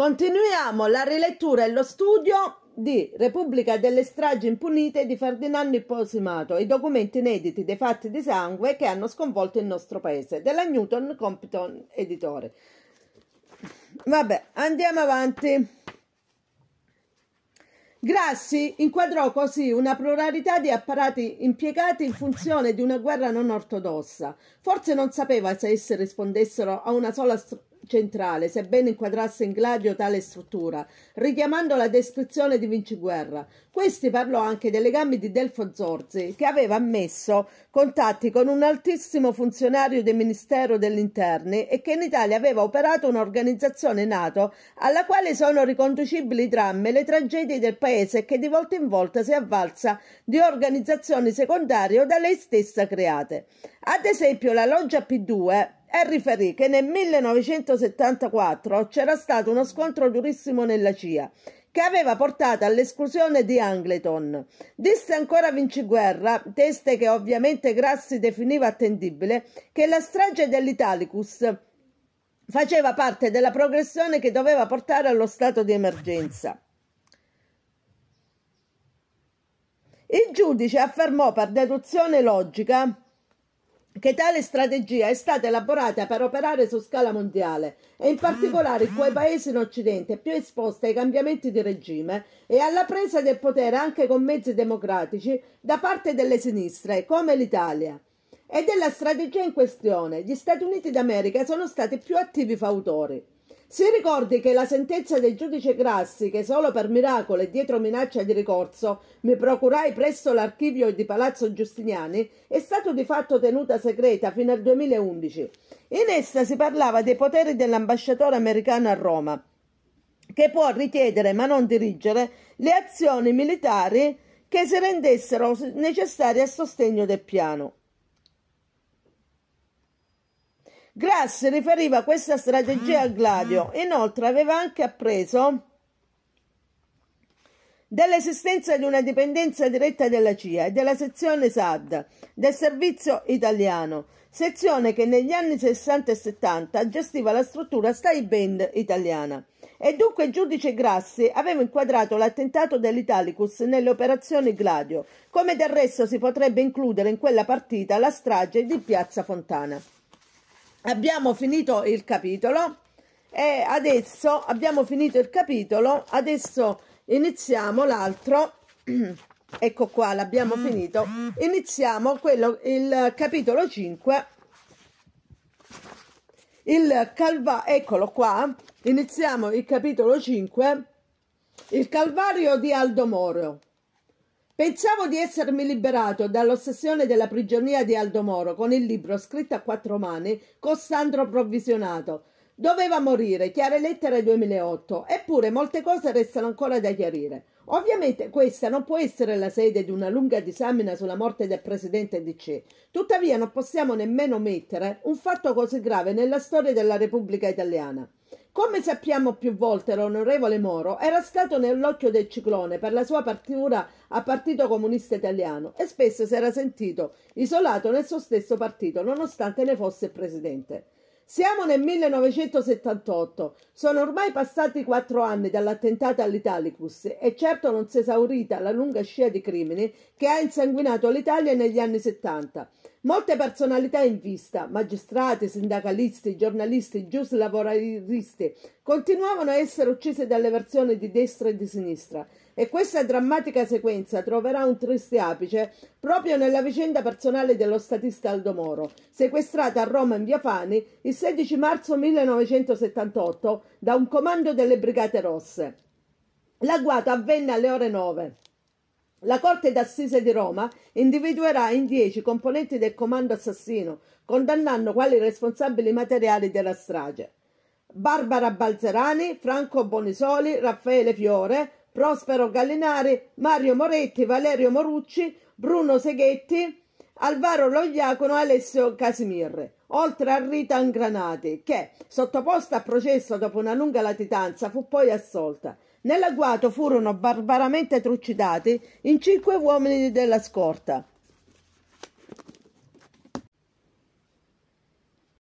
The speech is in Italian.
Continuiamo la rilettura e lo studio di Repubblica delle stragi impunite di Ferdinando Imposimato, i documenti inediti dei fatti di sangue che hanno sconvolto il nostro paese, della Newton Compton Editore. Vabbè, andiamo avanti. Grassi inquadrò così una pluralità di apparati impiegati in funzione di una guerra non ortodossa. Forse non sapeva se esse rispondessero a una sola struttura centrale, sebbene inquadrasse in Gladio tale struttura, richiamando la descrizione di Vinciguerra. Questi parlò anche dei legami di Delfo Zorzi, che aveva ammesso contatti con un altissimo funzionario del Ministero degli Interni e che in Italia aveva operato un'organizzazione NATO alla quale sono riconducibili i drammi e le tragedie del paese che di volta in volta si avvalsa di organizzazioni secondarie o da lei stessa create. Ad esempio la loggia P2 e riferì che nel 1974 c'era stato uno scontro durissimo nella CIA che aveva portato all'esclusione di Angleton. Disse ancora Vinci Guerra, teste che ovviamente Grassi definiva attendibile, che la strage dell'Italicus faceva parte della progressione che doveva portare allo stato di emergenza. Il giudice affermò per deduzione logica che tale strategia è stata elaborata per operare su scala mondiale e in particolare in quei paesi in Occidente più esposti ai cambiamenti di regime e alla presa del potere anche con mezzi democratici da parte delle sinistre, come l'Italia. E della strategia in questione, gli Stati Uniti d'America sono stati più attivi fautori. Si ricordi che la sentenza del giudice Grassi, che solo per miracolo e dietro minaccia di ricorso mi procurai presso l'archivio di Palazzo Giustiniani, è stata di fatto tenuta segreta fino al 2011. In essa si parlava dei poteri dell'ambasciatore americano a Roma, che può richiedere ma non dirigere le azioni militari che si rendessero necessarie a sostegno del piano. Grasse riferiva questa strategia a Gladio. Inoltre aveva anche appreso dell'esistenza di una dipendenza diretta della CIA e della sezione SAD del servizio italiano, sezione che negli anni 60 e 70 gestiva la struttura Stai Band italiana. E dunque il giudice Grassi aveva inquadrato l'attentato dell'Italicus nelle operazioni Gladio, come del resto si potrebbe includere in quella partita la strage di Piazza Fontana abbiamo finito il capitolo e adesso abbiamo finito il capitolo adesso iniziamo l'altro ecco qua l'abbiamo mm. finito iniziamo quello il capitolo 5 il calva eccolo qua iniziamo il capitolo 5 il calvario di Aldo Moro Pensavo di essermi liberato dall'ossessione della prigionia di Aldo Moro con il libro scritto a quattro mani con Sandro Provvisionato. Doveva morire, chiare lettere 2008, eppure molte cose restano ancora da chiarire. Ovviamente questa non può essere la sede di una lunga disamina sulla morte del presidente DC, tuttavia non possiamo nemmeno mettere un fatto così grave nella storia della Repubblica italiana. Come sappiamo più volte, l'onorevole Moro era stato nell'occhio del ciclone per la sua partitura a Partito Comunista Italiano e spesso si era sentito isolato nel suo stesso partito, nonostante ne fosse presidente. Siamo nel 1978, sono ormai passati quattro anni dall'attentato all'Italicus e certo non si è esaurita la lunga scia di crimini che ha insanguinato l'Italia negli anni 70. Molte personalità in vista, magistrati, sindacalisti, giornalisti, giuslavoristi, continuavano a essere uccise dalle versioni di destra e di sinistra e questa drammatica sequenza troverà un triste apice proprio nella vicenda personale dello statista Aldo Moro, sequestrata a Roma in via Fani il 16 marzo 1978 da un comando delle Brigate Rosse. L'agguato avvenne alle ore 9. La Corte d'Assise di Roma individuerà in dieci componenti del comando assassino, condannando quali responsabili materiali della strage. Barbara Balzerani, Franco Bonisoli, Raffaele Fiore, Prospero Gallinari, Mario Moretti, Valerio Morucci, Bruno Seghetti, Alvaro Logliacono e Alessio Casimirre, oltre a Rita Angranati, che, sottoposta a processo dopo una lunga latitanza, fu poi assolta. Nell'agguato furono barbaramente trucidati in cinque uomini della scorta.